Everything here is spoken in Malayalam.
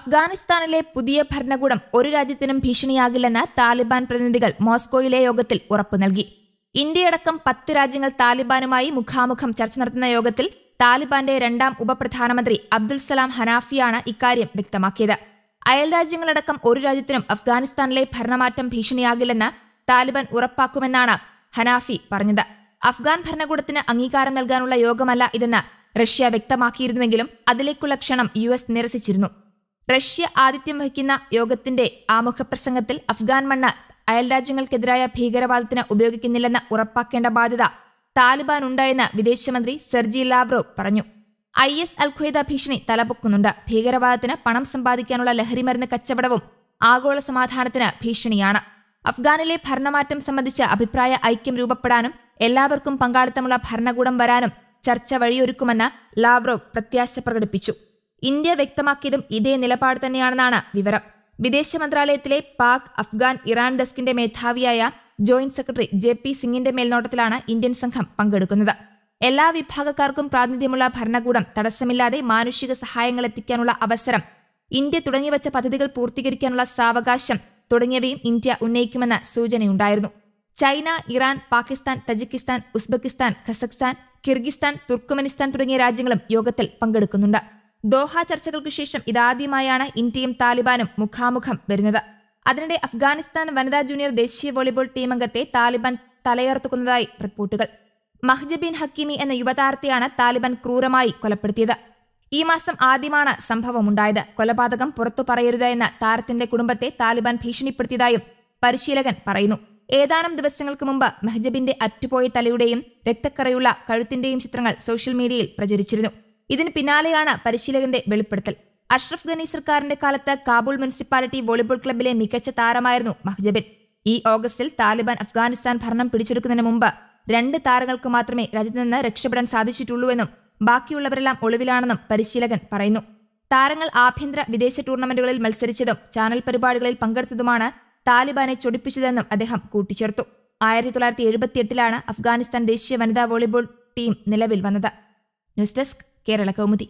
അഫ്ഗാനിസ്ഥാനിലെ പുതിയ ഭരണകൂടം ഒരു രാജ്യത്തിനും ഭീഷണിയാകില്ലെന്ന് താലിബാൻ പ്രതിനിധികൾ മോസ്കോയിലെ യോഗത്തിൽ ഉറപ്പു നൽകി ഇന്ത്യയടക്കം പത്ത് രാജ്യങ്ങൾ താലിബാനുമായി മുഖാമുഖം ചർച്ച നടത്തുന്ന യോഗത്തിൽ താലിബാന്റെ രണ്ടാം ഉപപ്രധാനമന്ത്രി അബ്ദുൽ സലാം ഹനാഫിയാണ് ഇക്കാര്യം വ്യക്തമാക്കിയത് അയൽ രാജ്യങ്ങളടക്കം ഒരു രാജ്യത്തിനും അഫ്ഗാനിസ്ഥാനിലെ ഭരണമാറ്റം ഭീഷണിയാകില്ലെന്ന് താലിബാൻ ഉറപ്പാക്കുമെന്നാണ് ഹനാഫി പറഞ്ഞത് അഫ്ഗാൻ ഭരണകൂടത്തിന് അംഗീകാരം നൽകാനുള്ള യോഗമല്ല ഇതെന്ന് റഷ്യ വ്യക്തമാക്കിയിരുന്നുവെങ്കിലും അതിലേക്കുള്ള ക്ഷണം യു നിരസിച്ചിരുന്നു റഷ്യ ആതിഥ്യം വഹിക്കുന്ന യോഗത്തിന്റെ ആമുഖ പ്രസംഗത്തിൽ അഫ്ഗാൻ മണ്ണ് അയൽരാജ്യങ്ങൾക്കെതിരായ ഭീകരവാദത്തിന് ഉപയോഗിക്കുന്നില്ലെന്ന് ഉറപ്പാക്കേണ്ട ബാധ്യത താലിബാൻ ഉണ്ടായെന്ന് വിദേശമന്ത്രി സെർജി ലാവ്റോ പറഞ്ഞു ഐ എസ് അൽഖ്വയ്ദ ഭീഷണി തലപൊക്കുന്നുണ്ട് ഭീകരവാദത്തിന് പണം സമ്പാദിക്കാനുള്ള മരുന്ന് കച്ചവടവും ആഗോള സമാധാനത്തിന് ഭീഷണിയാണ് അഫ്ഗാനിലെ ഭരണമാറ്റം സംബന്ധിച്ച അഭിപ്രായ ഐക്യം രൂപപ്പെടാനും എല്ലാവർക്കും പങ്കാളിത്തമുള്ള ഭരണകൂടം വരാനും ചർച്ച വഴിയൊരുക്കുമെന്ന് ലാവ്റോ പ്രത്യാശ പ്രകടിപ്പിച്ചു ഇന്ത്യ വ്യക്തമാക്കിയതും ഇതേ നിലപാട് തന്നെയാണെന്നാണ് വിവരം വിദേശ മന്ത്രാലയത്തിലെ പാക് അഫ്ഗാൻ ഇറാൻ ഡെസ്കിന്റെ മേധാവിയായ ജോയിന്റ് സെക്രട്ടറി ജെ പി സിംഗിന്റെ മേൽനോട്ടത്തിലാണ് ഇന്ത്യൻ സംഘം പങ്കെടുക്കുന്നത് എല്ലാ വിഭാഗക്കാർക്കും പ്രാതിനിധ്യമുള്ള ഭരണകൂടം തടസ്സമില്ലാതെ മാനുഷിക സഹായങ്ങൾ എത്തിക്കാനുള്ള അവസരം ഇന്ത്യ തുടങ്ങിവച്ച പദ്ധതികൾ പൂർത്തീകരിക്കാനുള്ള സാവകാശം തുടങ്ങിയവയും ഇന്ത്യ ഉന്നയിക്കുമെന്ന സൂചനയുണ്ടായിരുന്നു China Iran Pakistan Tajikistan Uzbekistan Kazakhstan Kyrgyzstan Turkmenistan തുടങ്ങിയ രാജ്യങ്ങളും യോഗത്തിൽ പങ്കെടുക്കുന്നുണ്ട് ദോഹ ചർച്ചകൾക്കു ശേഷം ഇതാദ്യമായാണ് ഇന്ത്യയും താലിബാനും മുഖാമുഖം വരുന്നത് അതിനിടെ അഫ്ഗാനിസ്ഥാൻ വനിതാ ജൂനിയർ ദേശീയ വോളിബോൾ ടീമംഗത്തെ താലിബാൻ തലയർത്തുക്കുന്നതായി റിപ്പോർട്ടുകൾ മഹ്ജബീൻ ഹക്കീമി എന്ന യുവതാരത്തെയാണ് താലിബാൻ ക്രൂരമായി കൊലപ്പെടുത്തിയത് ഈ മാസം ആദ്യമാണ് സംഭവമുണ്ടായത് കൊലപാതകം പുറത്തു പറയരുത് എന്ന താരത്തിന്റെ കുടുംബത്തെ താലിബാൻ ഭീഷണിപ്പെടുത്തിയതായും പരിശീലകൻ പറയുന്നു ഏതാനും ദിവസങ്ങൾക്ക് മുമ്പ് മെഹജബിന്റെ അറ്റുപോയ തലയുടെയും രക്തക്കറയുള്ള കഴുത്തിന്റെയും ചിത്രങ്ങൾ സോഷ്യൽ മീഡിയയിൽ പ്രചരിച്ചിരുന്നു ഇതിന് പിന്നാലെയാണ് പരിശീലകന്റെ വെളിപ്പെടുത്തൽ അഷ്റഫ് ഗനി സർക്കാരിന്റെ കാലത്ത് കാബൂൾ മുനിസിപ്പാലിറ്റി വോളിബോൾ ക്ലബിലെ മികച്ച താരമായിരുന്നു മഹ്ജബിൻ ഈ ഓഗസ്റ്റിൽ താലിബാൻ അഫ്ഗാനിസ്ഥാൻ ഭരണം പിടിച്ചെടുക്കുന്നതിന് മുമ്പ് രണ്ട് താരങ്ങൾക്ക് മാത്രമേ രാജ്യത്ത് നിന്ന് രക്ഷപ്പെടാൻ സാധിച്ചിട്ടുള്ളൂവെന്നും ബാക്കിയുള്ളവരെല്ലാം ഒളിവിലാണെന്നും പരിശീലകൻ പറയുന്നു താരങ്ങൾ ആഭ്യന്തര വിദേശ ടൂർണമെന്റുകളിൽ മത്സരിച്ചതും ചാനൽ പരിപാടികളിൽ പങ്കെടുത്തതുമാണ് താലിബാനെ ചൊടിപ്പിച്ചതെന്നും അദ്ദേഹം കൂട്ടിച്ചേർത്തു ആയിരത്തി തൊള്ളായിരത്തി എഴുപത്തിയെട്ടിലാണ് അഫ്ഗാനിസ്ഥാൻ ദേശീയ വനിതാ വോളിബോൾ ടീം നിലവിൽ വന്നത് ന്യൂസ് ഡെസ്ക് കേരള കൗമുദി